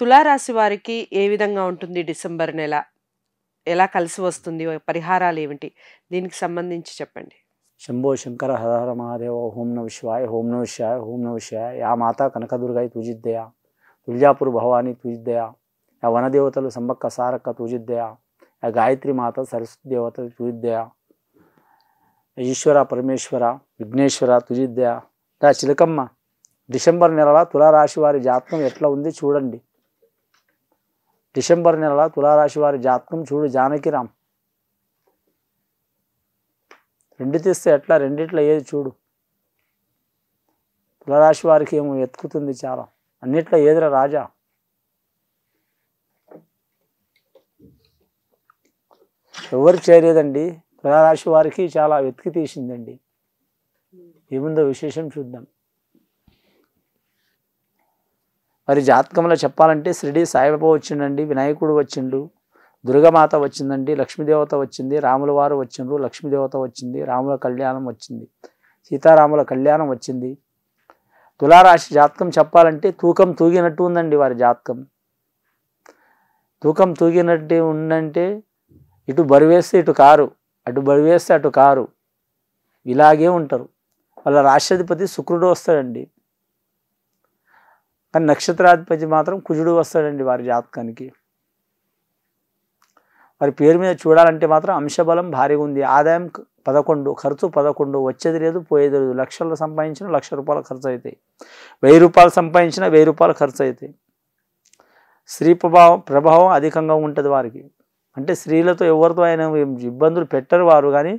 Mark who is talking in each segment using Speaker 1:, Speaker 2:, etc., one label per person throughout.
Speaker 1: తులారాశి వారికి ఏ విధంగా ఉంటుంది డిసెంబర్ నెల ఎలా కలిసి వస్తుంది పరిహారాలు ఏమిటి దీనికి సంబంధించి చెప్పండి శంభో శంకర హరహర మహాదేవ హోం నమ శివాయ హోం నమ శివాయ హోం నమ శివాయ యా మాత కనకదుర్గాయి తూజిద్దయా తుల్జాపూర్ భవాని తూజిద్దయా యా వనదేవతలు సంబక్క సారక్క తూజిద్దయా యా గాయత్రి మాత సరస్వతి దేవత తూజిద్దయా ఈశ్వర పరమేశ్వర విఘ్నేశ్వర తుజిద్దయా రా చిలకమ్మ డిసెంబర్ నెలలో తులారాశి వారి జాతకం ఎట్లా ఉంది చూడండి డిసెంబర్ నెల తులారాశి వారి జాతకం చూడు జానకిరామ్ రెండు తీస్తే ఎట్లా రెండిట్లో ఏది చూడు తులరాశి వారికి ఏమో ఎత్తుకుతుంది చాలా అన్నిట్లో ఏదిరా రాజా ఎవరు చేరేదండి తులారాశి వారికి చాలా వెతికి తీసిందండి ఏముందో విశేషం చూద్దాం మరి జాతకంలో చెప్పాలంటే శ్రీడి సాయిబాబా వచ్చిండండి వినాయకుడు వచ్చిండు దుర్గమాత వచ్చిందండి లక్ష్మీదేవత వచ్చింది రాముల వారు వచ్చిండ్రు లక్ష్మీదేవత వచ్చింది రాముల కళ్యాణం వచ్చింది సీతారాముల కళ్యాణం వచ్చింది తులారాశి జాతకం చెప్పాలంటే తూకం తూగినట్టు ఉందండి వారి జాతకం తూకం తూగినట్టు ఉందంటే ఇటు బరువేస్తే ఇటు కారు అటు బరువేస్తే అటు కారు ఇలాగే ఉంటారు వాళ్ళ రాష్ట్రాధిపతి శుక్రుడు వస్తాడండి కానీ నక్షత్రాధిపతి మాత్రం కుజుడు వస్తాడండి వారి జాతకానికి వారి పేరు మీద చూడాలంటే మాత్రం అంశబలం భారీగా ఉంది ఆదాయం పదకొండు ఖర్చు పదకొండు వచ్చేది లేదు పోయేది లేదు లక్షలు సంపాదించిన లక్ష రూపాయలు ఖర్చు అవుతాయి వెయ్యి రూపాయలు సంపాదించిన వెయ్యి రూపాయలు ఖర్చు అవుతాయి స్త్రీ ప్రభావం ప్రభావం అధికంగా ఉంటుంది వారికి అంటే స్త్రీలతో ఎవరితో అయినా ఇబ్బందులు పెట్టరు వారు కానీ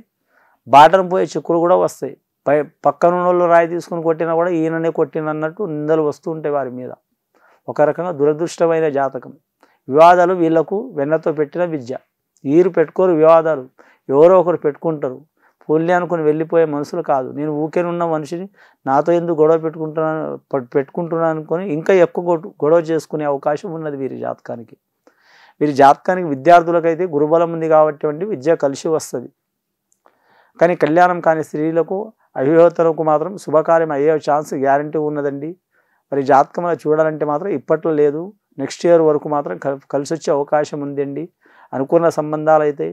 Speaker 1: బాటను పోయే చిక్కులు కూడా వస్తాయి పై పక్కన వాళ్ళు రాయి తీసుకుని కొట్టినా కూడా ఈయననే కొట్టినన్నట్టు నిందలు ఉంటాయి వారి మీద ఒక రకంగా దురదృష్టమైన జాతకం వివాదాలు వీళ్లకు వెన్నతో పెట్టిన విద్య వీరు పెట్టుకోరు వివాదాలు ఎవరో ఒకరు పెట్టుకుంటారు పోలి అనుకుని వెళ్ళిపోయే మనుషులు కాదు నేను ఉన్న మనిషిని నాతో ఎందుకు గొడవ పెట్టుకుంటున్నాను పెట్టుకుంటున్నాను అనుకొని ఇంకా ఎక్కువ గొడవ చేసుకునే అవకాశం ఉన్నది వీరి జాతకానికి వీరి జాతకానికి విద్యార్థులకైతే గురుబలం ఉంది కాబట్టి విద్య కలిసి వస్తుంది కానీ కళ్యాణం కాని స్త్రీలకు అవిహోత్తరకు మాత్రం శుభకార్యం అయ్యే ఛాన్స్ గ్యారంటీ ఉన్నదండి మరి జాతకం చూడాలంటే మాత్రం ఇప్పట్లో లేదు నెక్స్ట్ ఇయర్ వరకు మాత్రం కలిసి వచ్చే అవకాశం ఉందండి అనుకున్న సంబంధాలు అయితే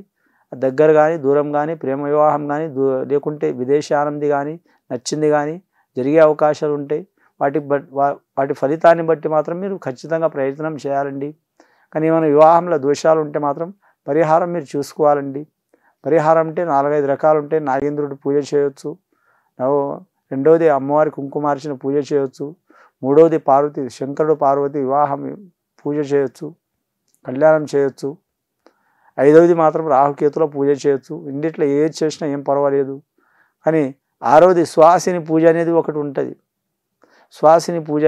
Speaker 1: దగ్గర కానీ దూరం కానీ ప్రేమ వివాహం కానీ దూ లేకుంటే విదేశానంది కానీ నచ్చింది కానీ జరిగే అవకాశాలు ఉంటాయి వాటి బట్ వాటి ఫలితాన్ని బట్టి మాత్రం మీరు ఖచ్చితంగా ప్రయత్నం చేయాలండి కానీ ఏమైనా వివాహంలో దోషాలు ఉంటే మాత్రం పరిహారం మీరు చూసుకోవాలండి పరిహారం అంటే నాలుగైదు రకాలు ఉంటాయి నాగేంద్రుడు పూజ చేయొచ్చు రెండవది అమ్మవారి కుంకుమార్చిన పూజ చేయొచ్చు మూడవది పార్వతి శంకరుడు పార్వతి వివాహం పూజ చేయొచ్చు కళ్యాణం చేయొచ్చు ఐదవది మాత్రం రాహుకేతులో పూజ చేయొచ్చు ఇన్నిట్లో ఏది చేసినా ఏం పర్వాలేదు కానీ ఆరవది శ్వాసిని పూజ అనేది ఒకటి ఉంటుంది శ్వాసిని పూజ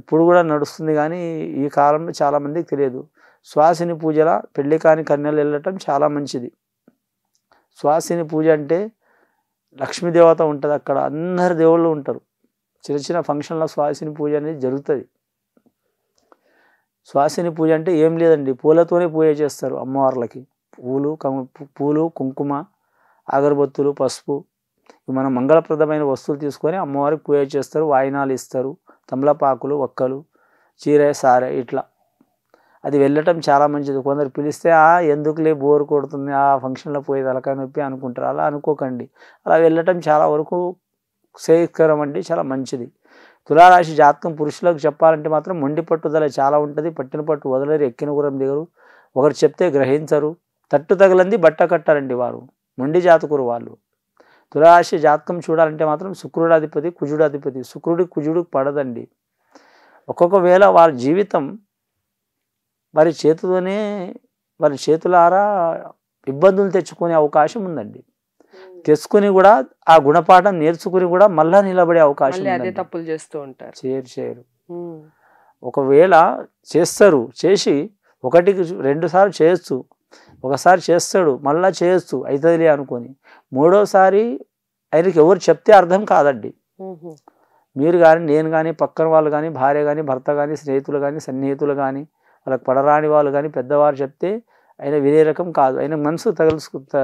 Speaker 1: ఇప్పుడు కూడా నడుస్తుంది కానీ ఈ కాలంలో చాలామందికి తెలియదు శ్వాసిని పూజల పెళ్లి కాని కన్యలు వెళ్ళటం చాలా మంచిది శ్వాసిని పూజ అంటే లక్ష్మీదేవత ఉంటుంది అక్కడ అందరు దేవుళ్ళు ఉంటారు చిన్న చిన్న ఫంక్షన్లో స్వాసిని పూజ అనేది జరుగుతుంది స్వాసిని పూజ అంటే ఏం లేదండి పూలతోనే పూజ చేస్తారు అమ్మవార్లకి పూలు పూలు కుంకుమ అగరబత్తులు పసుపు మన మంగళప్రదమైన వస్తువులు తీసుకొని అమ్మవారికి పూజ చేస్తారు వాయినాలు ఇస్తారు తమలపాకులు ఒక్కలు చీర సారె ఇట్లా అది వెళ్ళటం చాలా మంచిది కొందరు పిలిస్తే ఎందుకులే బోర్ కొడుతుంది ఆ ఫంక్షన్లో పోయి తలకాయ నొప్పి అనుకుంటారు అలా అనుకోకండి అలా వెళ్ళటం చాలా వరకు సేకరం అండి చాలా మంచిది తులారాశి జాతకం పురుషులకు చెప్పాలంటే మాత్రం మొండి పట్టుదల చాలా ఉంటుంది పట్టిన పట్టు వదలరు ఎక్కిన గురం దిగరు ఒకరు చెప్తే గ్రహించరు తట్టు తగలంది బట్ట కట్టారండి వారు మొండి జాతకురు వాళ్ళు తులారాశి జాతకం చూడాలంటే మాత్రం శుక్రుడు కుజుడు అధిపతి శుక్రుడికి కుజుడు పడదండి ఒక్కొక్క వేళ వారి జీవితం వారి చేతితోనే వారి చేతులారా ఇబ్బందులు తెచ్చుకునే అవకాశం ఉందండి తెచ్చుకుని కూడా ఆ గుణపాఠం నేర్చుకుని కూడా మళ్ళా నిలబడే అవకాశం అదే తప్పులు చేస్తూ ఉంటారు చేరు చేయరు ఒకవేళ చేస్తారు చేసి ఒకటికి రెండు సార్లు చేయొచ్చు ఒకసారి చేస్తాడు మళ్ళా చేయొచ్చు అవుతుంది అనుకొని మూడోసారి ఆయనకి ఎవరు చెప్తే అర్థం కాదండి మీరు కానీ నేను కానీ పక్కన వాళ్ళు కానీ భార్య కానీ భర్త కానీ స్నేహితులు కానీ సన్నిహితులు కానీ వాళ్ళకి పడరాని వాళ్ళు కానీ పెద్దవారు చెప్తే ఆయన వేరే రకం కాదు ఆయన మనసు తగలుసుకుంత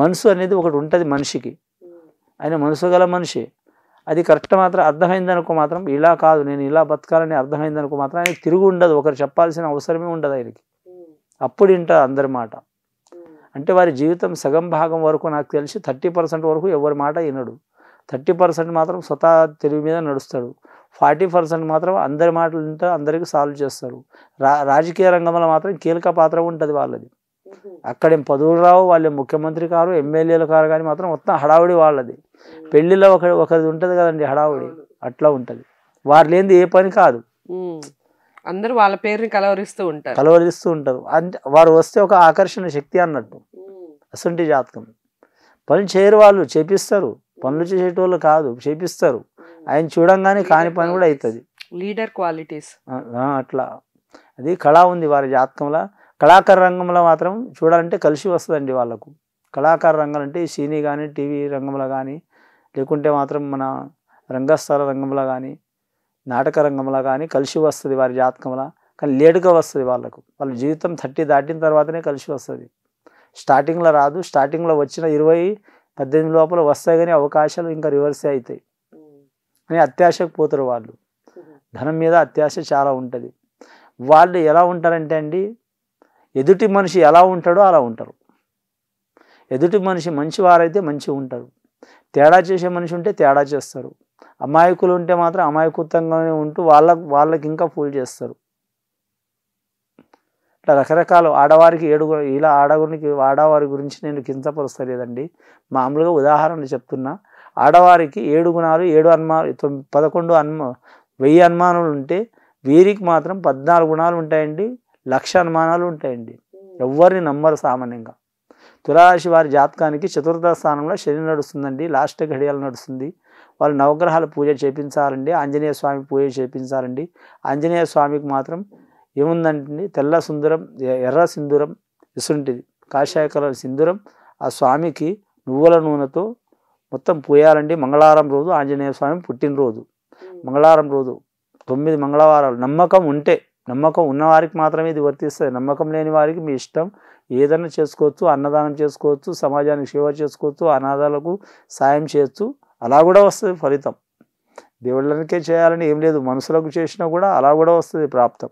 Speaker 1: మనసు అనేది ఒకటి ఉంటుంది మనిషికి ఆయన మనసు గల మనిషి అది కరెక్ట్ మాత్రం అర్థమైందనుకో మాత్రం ఇలా కాదు నేను ఇలా బతకాలని అర్థమైందనుకో మాత్రం ఆయన తిరుగు ఉండదు ఒకరు చెప్పాల్సిన అవసరమే ఉండదు ఆయనకి అప్పుడు వింటారు అందరి మాట అంటే వారి జీవితం సగం భాగం వరకు నాకు తెలిసి థర్టీ పర్సెంట్ వరకు ఎవరి మాట వినడు థర్టీ పర్సెంట్ మాత్రం స్వతా తెలివి మీద నడుస్తాడు ఫార్టీ పర్సెంట్ మాత్రం అందరి మాటలతో అందరికీ సాల్వ్ చేస్తారు రా రాజకీయ రంగంలో మాత్రం కీలక పాత్ర ఉంటుంది వాళ్ళది అక్కడేం పదవులు రావు వాళ్ళు ముఖ్యమంత్రి కారు ఎమ్మెల్యేలు కారు కానీ మాత్రం మొత్తం హడావుడి వాళ్ళది పెళ్లిలో ఒక ఒకరిది ఉంటుంది కదండి హడావుడి అట్లా ఉంటుంది వారు లేనిది ఏ పని కాదు అందరూ వాళ్ళ పేరుని కలవరిస్తూ ఉంటారు కలవరిస్తూ ఉంటారు అంటే వారు వస్తే ఒక ఆకర్షణ శక్తి అన్నట్టు అసంటి జాతకం పని చేయరు వాళ్ళు చేపిస్తారు పనులు చేసేటోళ్ళు కాదు చేపిస్తారు ఆయన చూడంగానే కాని పని కూడా అవుతుంది లీడర్ క్వాలిటీస్ అట్లా అది కళ ఉంది వారి జాతకంలో కళాకార రంగంలో మాత్రం చూడాలంటే కలిసి వస్తుందండి వాళ్ళకు కళాకార రంగం అంటే సినీ కానీ టీవీ రంగంలో కానీ లేకుంటే మాత్రం మన రంగస్థల రంగంలో కానీ నాటక రంగంలో కానీ కలిసి వస్తుంది వారి జాతకంలో కానీ లేటుగా వస్తుంది వాళ్ళకు వాళ్ళ జీవితం థర్టీ దాటిన తర్వాతనే కలిసి వస్తుంది స్టార్టింగ్లో రాదు స్టార్టింగ్లో వచ్చిన ఇరవై పద్దెనిమిది లోపల వస్తాయి కానీ అవకాశాలు ఇంకా రివర్సే అవుతాయి అని అత్యాశకు పోతారు వాళ్ళు ధనం మీద అత్యాశ చాలా ఉంటుంది వాళ్ళు ఎలా ఉంటారంటే అండి ఎదుటి మనిషి ఎలా ఉంటాడో అలా ఉంటారు ఎదుటి మనిషి మంచివారైతే మంచి ఉంటారు తేడా చేసే మనిషి ఉంటే తేడా చేస్తారు అమాయకులు ఉంటే మాత్రం అమాయకుతంగానే ఉంటూ వాళ్ళ వాళ్ళకి ఇంకా పూజ చేస్తారు ఇట్లా రకరకాల ఆడవారికి ఏడుగు ఇలా ఆడగురికి ఆడవారి గురించి నేను కించపరుస్తలేదండి మామూలుగా ఉదాహరణ చెప్తున్నా ఆడవారికి ఏడు గుణాలు ఏడు తొమ్మి పదకొండు అన్మ వెయ్యి అనుమానాలు ఉంటే వీరికి మాత్రం పద్నాలుగు గుణాలు ఉంటాయండి లక్ష అనుమానాలు ఉంటాయండి ఎవరిని నమ్మరు సామాన్యంగా తులారాశి వారి జాతకానికి చతుర్థ స్థానంలో శని నడుస్తుందండి లాస్ట్ ఘడియాలు నడుస్తుంది వాళ్ళు నవగ్రహాల పూజ చేపించాలండి ఆంజనేయ స్వామి పూజ చేపించాలండి ఆంజనేయ స్వామికి మాత్రం ఏముందండి తెల్ల సుందరం ఎర్ర సింధూరం ఇసుంటిది కాషాయ కలర్ సింధూరం ఆ స్వామికి నువ్వుల నూనెతో మొత్తం పోయాలండి మంగళవారం రోజు ఆంజనేయ స్వామి పుట్టినరోజు మంగళవారం రోజు తొమ్మిది మంగళవారాలు నమ్మకం ఉంటే నమ్మకం ఉన్నవారికి మాత్రమే ఇది వర్తిస్తుంది నమ్మకం లేని వారికి మీ ఇష్టం ఏదైనా చేసుకోవచ్చు అన్నదానం చేసుకోవచ్చు సమాజానికి సేవ చేసుకోవచ్చు అనాథాలకు సాయం చేయొచ్చు అలా కూడా వస్తుంది ఫలితం దేవుళ్ళనికే చేయాలని ఏం లేదు మనుషులకు చేసినా కూడా అలా కూడా వస్తుంది ప్రాప్తం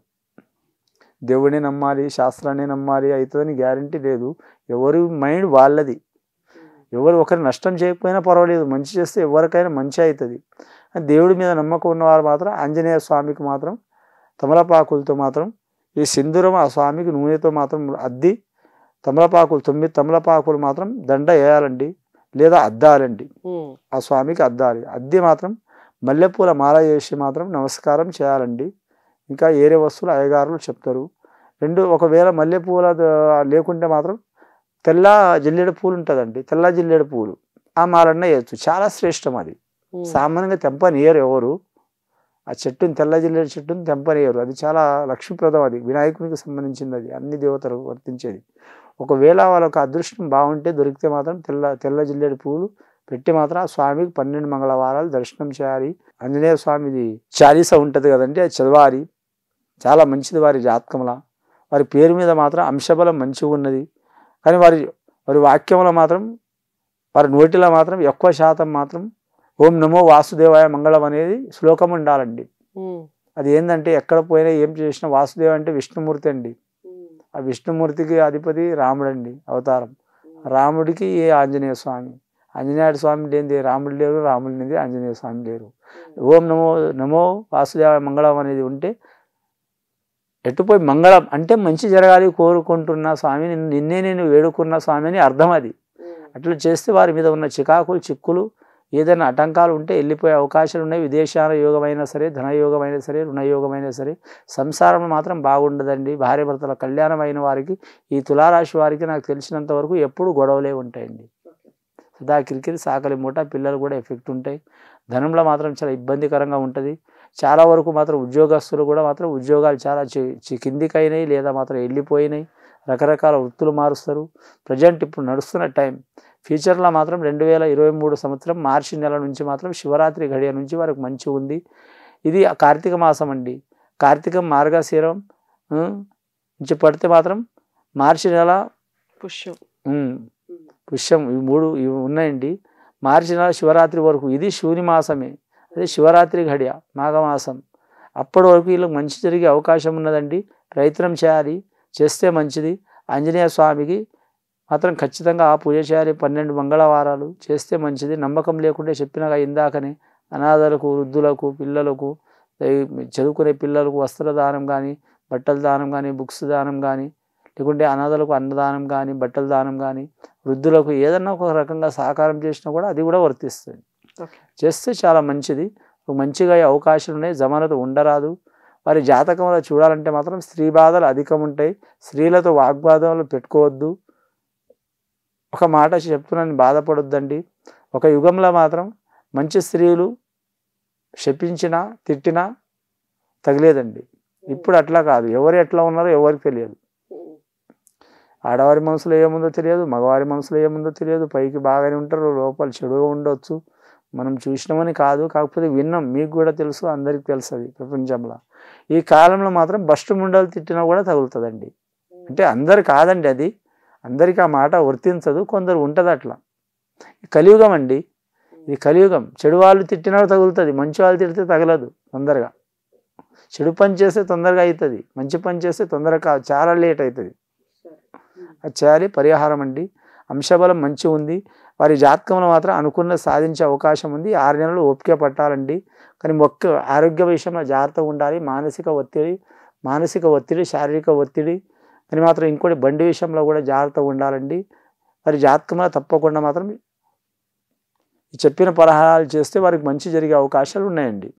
Speaker 1: దేవుడిని నమ్మాలి శాస్త్రాన్ని నమ్మాలి అవుతుందని గ్యారంటీ లేదు ఎవరి మైండ్ వాళ్ళది ఎవరు ఒకరి నష్టం చేయకపోయినా పర్వాలేదు మంచి చేస్తే ఎవరికైనా మంచి అవుతుంది దేవుడి మీద నమ్మకం ఉన్నవారు మాత్రం ఆంజనేయ స్వామికి మాత్రం తమలపాకులతో మాత్రం ఈ సింధూరం ఆ స్వామికి నూనెతో మాత్రం అద్ది తమలపాకులు తొమ్మిది తమలపాకులు మాత్రం దండ వేయాలండి లేదా అద్దాలండి ఆ స్వామికి అద్దాలి అద్ది మాత్రం మల్లెపూల మాల చేసి మాత్రం నమస్కారం చేయాలండి ఇంకా ఏరే వస్తువులు అయ్యగారులు చెప్తారు రెండు ఒకవేళ మల్లెపూల లేకుంటే మాత్రం తెల్ల జిల్లేడు పూలు ఉంటుందండి తెల్ల జిల్లేడు పూలు ఆ మాలన్న వేయచ్చు చాలా శ్రేష్టం అది సామాన్యంగా తెంపనియరు ఎవరు ఆ చెట్టుని తెల్ల జిల్లేడు చెట్టుని తెంపనియరు అది చాలా లక్ష్మీప్రదం అది వినాయకునికి సంబంధించింది అది అన్ని దేవతలు వర్తించేది ఒకవేళ వాళ్ళకి అదృష్టం బాగుంటే దొరికితే మాత్రం తెల్ల తెల్ల జిల్లేడు పూలు పెట్టి మాత్రం ఆ స్వామికి పన్నెండు మంగళవారాలు దర్శనం చేయాలి ఆంజనేయ స్వామిది చాలీస ఉంటుంది కదండి అది చదవాలి చాలా మంచిది వారి జాతకంలా వారి పేరు మీద మాత్రం అంశబలం మంచిగా ఉన్నది కానీ వారి వారి వాక్యంలో మాత్రం వారి నోటిలో మాత్రం ఎక్కువ శాతం మాత్రం ఓం నమో వాసుదేవాయ మంగళం అనేది శ్లోకం ఉండాలండి అది ఏంటంటే ఎక్కడ పోయినా ఏం చేసినా వాసుదేవ అంటే విష్ణుమూర్తి అండి ఆ విష్ణుమూర్తికి అధిపతి రాముడండి అవతారం రాముడికి ఏ ఆంజనేయ స్వామి ఆంజనేయ స్వామి లేనిది రాముడు లేరు రాముడు లేనిది ఆంజనేయ స్వామి లేరు ఓం నమో నమో వాసుదేవ మంగళం అనేది ఉంటే ఎట్టుపోయి మంగళం అంటే మంచి జరగాలి కోరుకుంటున్న స్వామిని నిన్నే నేను వేడుకున్న స్వామిని అర్థం అది అట్లా చేస్తే వారి మీద ఉన్న చికాకులు చిక్కులు ఏదైనా ఆటంకాలు ఉంటే వెళ్ళిపోయే అవకాశాలు ఉన్నాయి విదేశాల యోగమైనా సరే ధనయోగమైనా సరే రుణయోగమైనా సరే సంసారం మాత్రం బాగుండదండి భార్య భర్తల కళ్యాణమైన వారికి ఈ తులారాశి వారికి నాకు తెలిసినంత వరకు ఎప్పుడు గొడవలే ఉంటాయండి సదా కిరికిరి సాకలి మూట పిల్లలు కూడా ఎఫెక్ట్ ఉంటాయి ధనంలో మాత్రం చాలా ఇబ్బందికరంగా ఉంటుంది చాలా వరకు మాత్రం ఉద్యోగస్తులు కూడా మాత్రం ఉద్యోగాలు చాలా కిందికైనాయి లేదా మాత్రం వెళ్ళిపోయినాయి రకరకాల వృత్తులు మారుస్తారు ప్రజెంట్ ఇప్పుడు నడుస్తున్న టైం ఫ్యూచర్లో మాత్రం రెండు వేల ఇరవై మూడు సంవత్సరం మార్చి నెల నుంచి మాత్రం శివరాత్రి గడియ నుంచి వారికి మంచి ఉంది ఇది కార్తీక మాసం అండి కార్తీకం మార్గశీరం నుంచి పడితే మాత్రం మార్చి నెల పుష్యం పుష్యం ఇవి మూడు ఇవి ఉన్నాయండి మార్చి నెల శివరాత్రి వరకు ఇది శివుని మాసమే అదే శివరాత్రి ఘడియ మాఘమాసం అప్పటి వరకు వీళ్ళకి మంచి జరిగే అవకాశం ఉన్నదండి ప్రయత్నం చేయాలి చేస్తే మంచిది ఆంజనేయ స్వామికి మాత్రం ఖచ్చితంగా ఆ పూజ చేయాలి పన్నెండు మంగళవారాలు చేస్తే మంచిది నమ్మకం లేకుండా చెప్పినగా ఇందాకనే అనాథలకు వృద్ధులకు పిల్లలకు చదువుకునే పిల్లలకు వస్త్రదానం కానీ బట్టల దానం కానీ బుక్స్ దానం కానీ లేకుంటే అనాథలకు అన్నదానం కానీ బట్టల దానం కానీ వృద్ధులకు ఏదన్నా ఒక రకంగా సహకారం చేసినా కూడా అది కూడా వర్తిస్తుంది చేస్తే చాలా మంచిది మంచిగా అయ్యే అవకాశాలు ఉన్నాయి జమానత ఉండరాదు వారి జాతకంలో చూడాలంటే మాత్రం స్త్రీ బాధలు అధికం ఉంటాయి స్త్రీలతో వాగ్వాదాలు పెట్టుకోవద్దు ఒక మాట చెప్తున్నాను బాధపడొద్దండి ఒక యుగంలో మాత్రం మంచి స్త్రీలు శపించినా తిట్టినా తగిలేదండి ఇప్పుడు అట్లా కాదు ఎవరు ఎట్లా ఉన్నారో ఎవరికి తెలియదు ఆడవారి మనసులో ఏముందో తెలియదు మగవారి మనసులో ఏముందో తెలియదు పైకి బాగానే ఉంటారు లోపల చెడుగా ఉండొచ్చు మనం చూసినామని కాదు కాకపోతే విన్నాం మీకు కూడా తెలుసు అందరికి తెలుసు అది ప్రపంచంలో ఈ కాలంలో మాత్రం బస్టు ముండలు తిట్టినా కూడా తగులుతుందండి అంటే అందరు కాదండి అది అందరికీ ఆ మాట వర్తించదు కొందరు ఉంటుంది అట్లా కలియుగం అండి ఇది కలియుగం చెడు వాళ్ళు తిట్టినా తగులుతుంది మంచి వాళ్ళు తిడితే తగలదు తొందరగా చెడు పని చేస్తే తొందరగా అవుతుంది మంచి పని చేస్తే తొందరగా చాలా లేట్ అవుతుంది అది చేయాలి పరిహారం అండి అంశబలం మంచి ఉంది వారి జాతకంలో మాత్రం అనుకున్న సాధించే అవకాశం ఉంది ఆరు నెలలు ఓపిక పట్టాలండి కానీ మొక్క ఆరోగ్య విషయంలో జాగ్రత్తగా ఉండాలి మానసిక ఒత్తిడి మానసిక ఒత్తిడి శారీరక ఒత్తిడి కానీ మాత్రం ఇంకోటి బండి విషయంలో కూడా జాగ్రత్తగా ఉండాలండి వారి జాతకంలో తప్పకుండా మాత్రం చెప్పిన పలహారాలు చేస్తే వారికి మంచి జరిగే అవకాశాలు ఉన్నాయండి